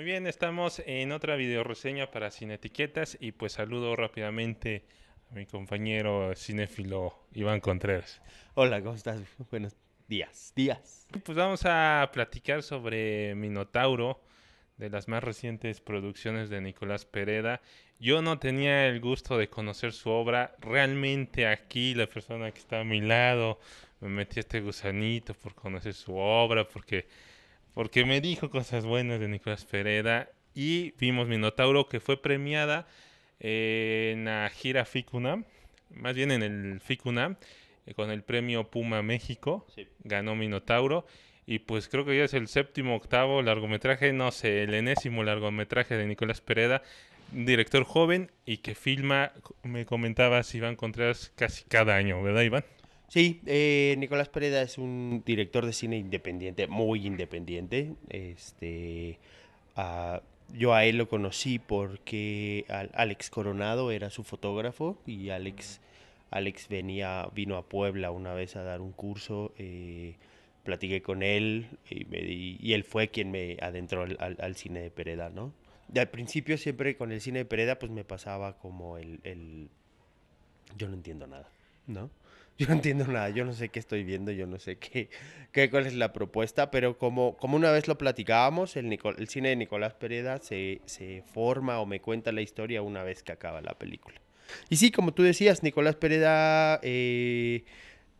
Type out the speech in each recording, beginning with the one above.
Muy bien, estamos en otra video reseña para Sin Etiquetas y pues saludo rápidamente a mi compañero cinéfilo Iván Contreras. Hola, ¿cómo estás? Buenos días, días. Pues vamos a platicar sobre Minotauro, de las más recientes producciones de Nicolás Pereda. Yo no tenía el gusto de conocer su obra, realmente aquí la persona que está a mi lado me metí este gusanito por conocer su obra, porque porque me dijo cosas buenas de Nicolás Pereda, y vimos Minotauro que fue premiada eh, en la gira FICUNAM, más bien en el FICUNAM, eh, con el premio Puma México, ganó Minotauro. Y pues creo que ya es el séptimo, octavo largometraje, no sé, el enésimo largometraje de Nicolás Pereda, director joven y que filma, me comentabas, Iván Contreras, casi cada año, ¿verdad, Iván? Sí, eh, Nicolás Pereda es un director de cine independiente, muy independiente. Este, yo a él lo conocí porque Alex Coronado era su fotógrafo y Alex, Alex venía, vino a Puebla una vez a dar un curso. Eh, platiqué con él y, me, y, él fue quien me adentró al, cine de Pereda, ¿no? al principio siempre con el cine de Pereda pues me pasaba como el... yo no entiendo nada, ¿no? yo no entiendo nada, yo no sé qué estoy viendo, yo no sé qué, qué cuál es la propuesta, pero como, como una vez lo platicábamos, el, cine de Nicolás Pereda se, se forma o me cuenta la historia una vez que acaba la película. Y sí, como tú decías, Nicolás Pereda eh,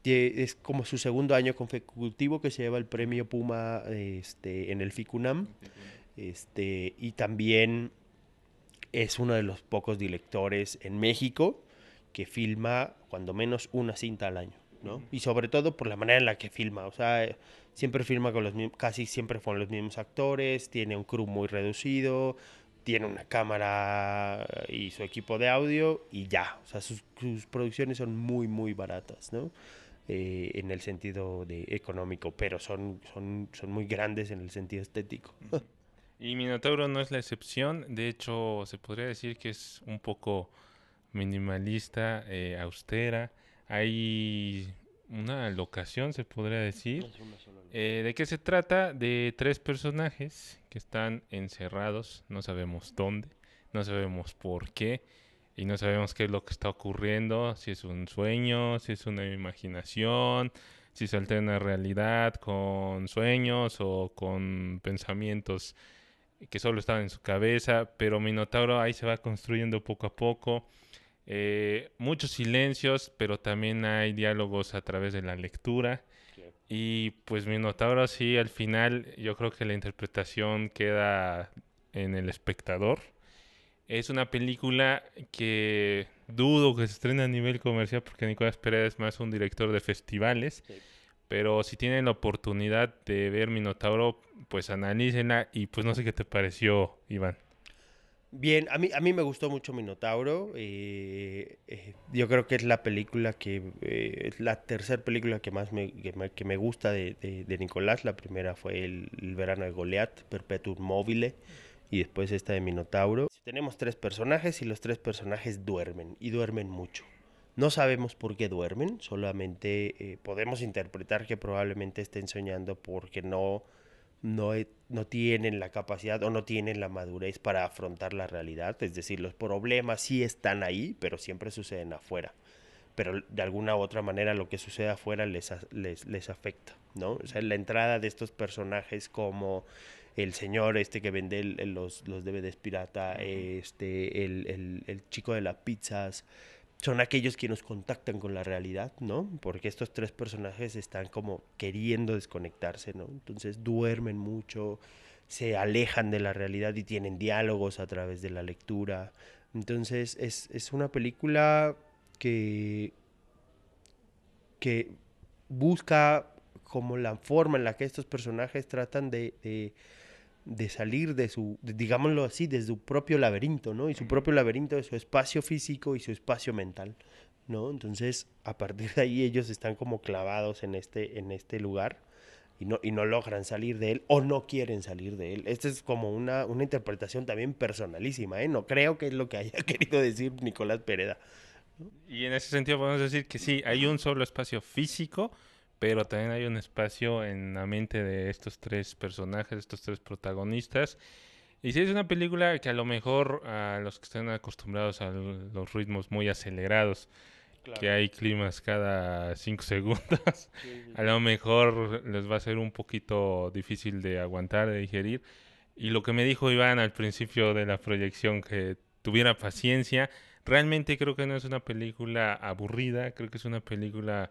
es como su segundo año consecutivo que se lleva el premio Puma este, en el FICUNAM. Este, y también es uno de los pocos directores en México que filma cuando menos una cinta al año, ¿no? Y sobre todo por la manera en la que filma, o sea, siempre filma con los casi siempre con los mismos actores, tiene un crew muy reducido, tiene una cámara y su equipo de audio y ya, o sea, sus, producciones son muy, muy baratas, ¿no? Eh, en el sentido de económico, pero son, son, son muy grandes en el sentido estético. Y Minotauro no es la excepción, de hecho se podría decir que es un poco minimalista, eh, austera. Hay una locación, se podría decir. Eh, ¿De qué se trata? De tres personajes que están encerrados, no sabemos dónde, no sabemos por qué, y no sabemos qué es lo que está ocurriendo, si es un sueño, si es una imaginación, si se alterna realidad con sueños o con pensamientos que solo estaba en su cabeza, pero Minotauro ahí se va construyendo poco a poco. Eh, muchos silencios, pero también hay diálogos a través de la lectura. Y pues Minotauro sí, al final yo creo que la interpretación queda en el espectador. Es una película que dudo que se estrene a nivel comercial porque Nicolás Pérez es más un director de festivales. Pero si tienen la oportunidad de ver Minotauro, pues analícenla y pues no sé qué te pareció, Iván. Bien, a mí, a mí me gustó mucho Minotauro. Eh, eh, yo creo que es la película que. Eh, es la tercera película que más me, que me, gusta de, de, Nicolás. La primera fue el, verano de Goliat, Perpetuum Mobile, y después esta de Minotauro. Tenemos tres personajes y los tres personajes duermen, y duermen mucho. No sabemos por qué duermen, solamente eh, podemos interpretar que probablemente estén soñando porque no, no, tienen la capacidad o no tienen la madurez para afrontar la realidad. Es decir, los problemas sí están ahí, pero siempre suceden afuera. Pero de alguna u otra manera lo que sucede afuera les, les, afecta, ¿no? O sea, la entrada de estos personajes como el señor este que vende los, los DVDs pirata, este, el chico de las pizzas, son aquellos que nos contactan con la realidad, ¿no? Porque estos tres personajes están como queriendo desconectarse, ¿no? Entonces duermen mucho, se alejan de la realidad y tienen diálogos a través de la lectura. Entonces es, una película que, que busca como la forma en la que estos personajes tratan de de salir de su, digámoslo así, de su propio laberinto, ¿no? Y su propio laberinto de su espacio físico y su espacio mental, ¿no? Entonces, a partir de ahí ellos están como clavados en este, en este lugar y no, y no logran salir de él o no quieren salir de él. Esta es como una, una interpretación también personalísima, ¿eh? No creo que es lo que haya querido decir Nicolás Pereda. Y en ese sentido podemos decir que sí, hay un solo espacio físico, pero también hay un espacio en la mente de estos tres personajes, estos tres protagonistas. Y si es una película que a lo mejor a los que están acostumbrados a los ritmos muy acelerados, que hay climas cada cinco segundos, a lo mejor les va a ser un poquito difícil de aguantar, de digerir. Y lo que me dijo Iván al principio de la proyección, que tuviera paciencia, realmente creo que no es una película aburrida, creo que es una película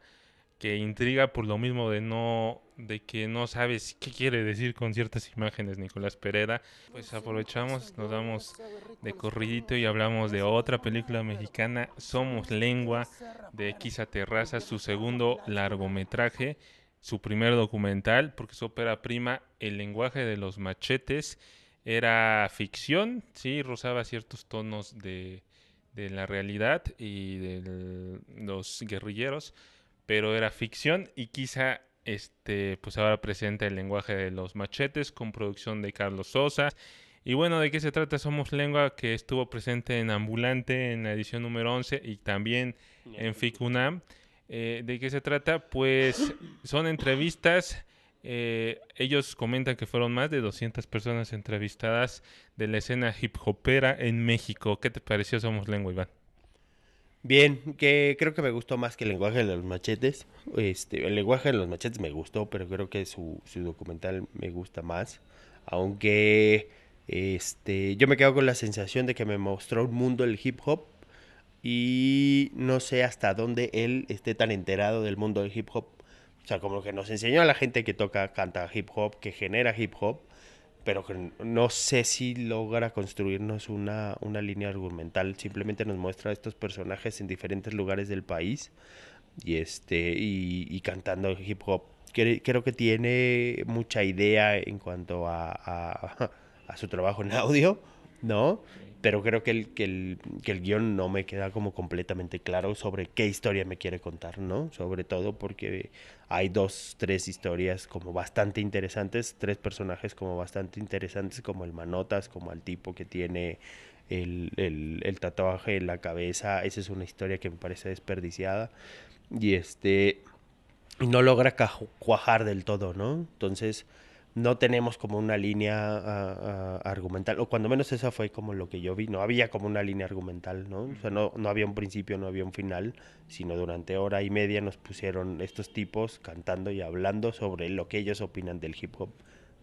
que intriga por lo mismo de no de que no sabes qué quiere decir con ciertas imágenes Nicolás Pereda. Pues aprovechamos, nos damos de corridito y hablamos de otra película mexicana, Somos Lengua, de Kisa Terraza, su segundo largometraje, su primer documental, porque su opera prima, El lenguaje de los machetes, era ficción, sí, rozaba ciertos tonos de, de la realidad y de los guerrilleros pero era ficción y quizá este, pues ahora presenta el lenguaje de los machetes con producción de Carlos Sosa. Y bueno, ¿de qué se trata? Somos Lengua, que estuvo presente en Ambulante, en la edición número 11 y también en FICUNAM. Eh, ¿De qué se trata? Pues son entrevistas. Eh, ellos comentan que fueron más de 200 personas entrevistadas de la escena hip hopera en México. ¿Qué te pareció Somos Lengua, Iván? Bien, que creo que me gustó más que el lenguaje de los machetes. Este, el lenguaje de los machetes me gustó, pero creo que su, documental me gusta más. Aunque este, yo me quedo con la sensación de que me mostró un mundo del hip hop y no sé hasta dónde él esté tan enterado del mundo del hip hop. O sea, como que nos enseñó a la gente que toca, canta hip hop, que genera hip hop, pero no sé si logra construirnos una, línea argumental. Simplemente nos muestra a estos personajes en diferentes lugares del país y, este, y, cantando hip hop. creo que tiene mucha idea en cuanto a su trabajo en audio ¿no? Pero creo que el, que el, guión no me queda como completamente claro sobre qué historia me quiere contar, ¿no? Sobre todo porque hay dos, tres historias como bastante interesantes, tres personajes como bastante interesantes, como el Manotas, como el tipo que tiene el, el tatuaje en la cabeza. Esa es una historia que me parece desperdiciada. Y este. No logra cuajar del todo, ¿no? Entonces no tenemos como una línea ah, ah, argumental, o cuando menos eso fue como lo que yo vi, no había como una línea argumental, ¿no? O sea, no, había un principio, no había un final, sino durante hora y media nos pusieron estos tipos cantando y hablando sobre lo que ellos opinan del hip hop.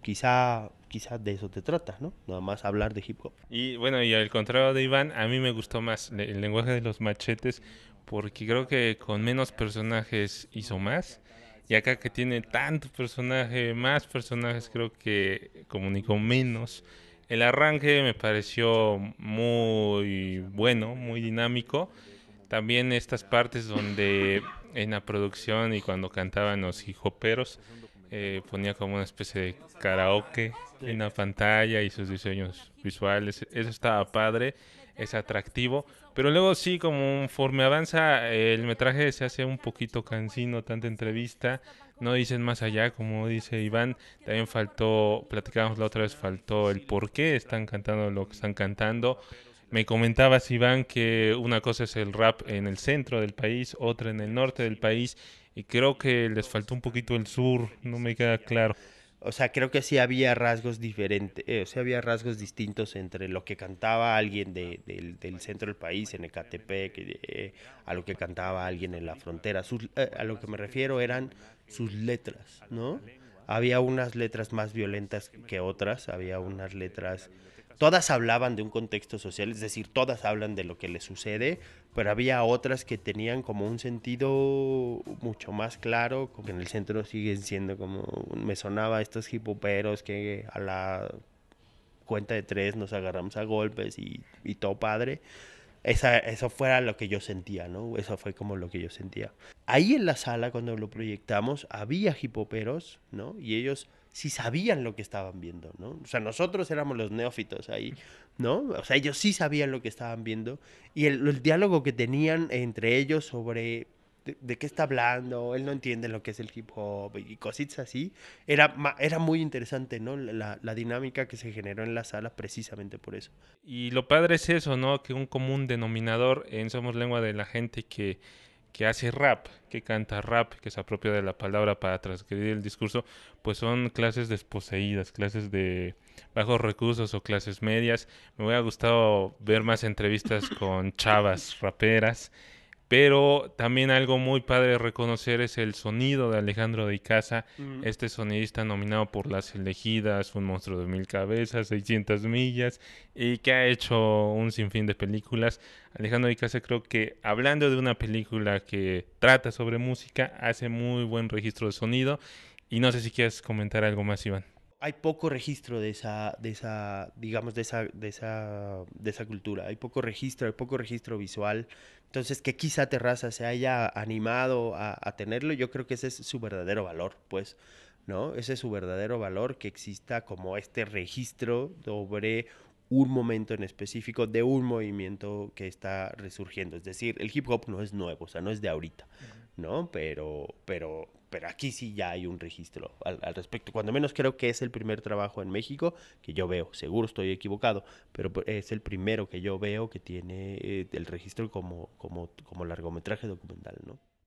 Quizá, quizá de eso te trata, ¿no? Nada más hablar de hip hop. Y bueno, y al contrario de Iván, a mí me gustó más el lenguaje de los machetes porque creo que con menos personajes hizo más y acá que tiene tantos personajes, más personajes, creo que comunicó menos. El arranque me pareció muy bueno, muy dinámico. También estas partes donde en la producción y cuando cantaban los hijoperos eh, ponía como una especie de karaoke en la pantalla y sus diseños visuales. Eso estaba padre, es atractivo. Pero luego sí, como conforme avanza el metraje se hace un poquito cansino, tanta entrevista. No dicen más allá, como dice Iván. También faltó, platicábamos la otra vez, faltó el por qué están cantando lo que están cantando. Me comentabas, Iván, que una cosa es el rap en el centro del país, otra en el norte del país, y creo que les faltó un poquito el sur, no me queda claro. O sea, creo que sí había rasgos diferentes, o eh, sea, había rasgos distintos entre lo que cantaba alguien del centro del país, en Ecatepec, eh, a lo que cantaba alguien en la frontera. Eh, a lo que me refiero eran sus letras, ¿no? Había unas letras más violentas que otras, había unas letras Todas hablaban de un contexto social, es decir, todas hablan de lo que les sucede, pero había otras que tenían como un sentido mucho más claro, como que en el centro siguen siendo como, me sonaba estos hipoperos que a la cuenta de tres nos agarramos a golpes y, todo padre. Esa, eso fuera lo que yo sentía, ¿no? Eso fue como lo que yo sentía. Ahí en la sala, cuando lo proyectamos, había hipoperos, ¿no? Y ellos si sabían lo que estaban viendo, ¿no? O sea, nosotros éramos los neófitos ahí, ¿no? O sea, ellos sí sabían lo que estaban viendo y el, diálogo que tenían entre ellos sobre de, qué está hablando, él no entiende lo que es el hip hop y cositas así, era, era muy interesante, ¿no? La, la dinámica que se generó en la sala precisamente por eso. Y lo padre es eso, ¿no? Que un común denominador en Somos Lengua de la gente que que hace rap, que canta rap, que se apropia de la palabra para transcribir el discurso, pues son clases desposeídas, clases de bajos recursos o clases medias. Me hubiera gustado ver más entrevistas con chavas raperas pero también algo muy padre de reconocer es el sonido de Alejandro de Icaza, mm. este sonidista nominado por Las Elegidas, Un Monstruo de Mil Cabezas, 600 Millas, y que ha hecho un sinfín de películas. Alejandro de Icaza creo que hablando de una película que trata sobre música, hace muy buen registro de sonido. Y no sé si quieres comentar algo más, Iván hay poco registro de esa, de esa digamos, de esa, de, esa, de esa cultura. Hay poco registro, hay poco registro visual. Entonces, que quizá Terraza se haya animado a, tenerlo, yo creo que ese es su verdadero valor, pues, ¿no? Ese es su verdadero valor, que exista como este registro sobre un momento en específico de un movimiento que está resurgiendo. Es decir, el hip hop no es nuevo, o sea, no es de ahorita, ¿no? Pero, pero pero aquí sí ya hay un registro al, respecto. Cuando menos creo que es el primer trabajo en México que yo veo, seguro estoy equivocado, pero es el primero que yo veo que tiene eh, el registro como, como, como largometraje documental, ¿no?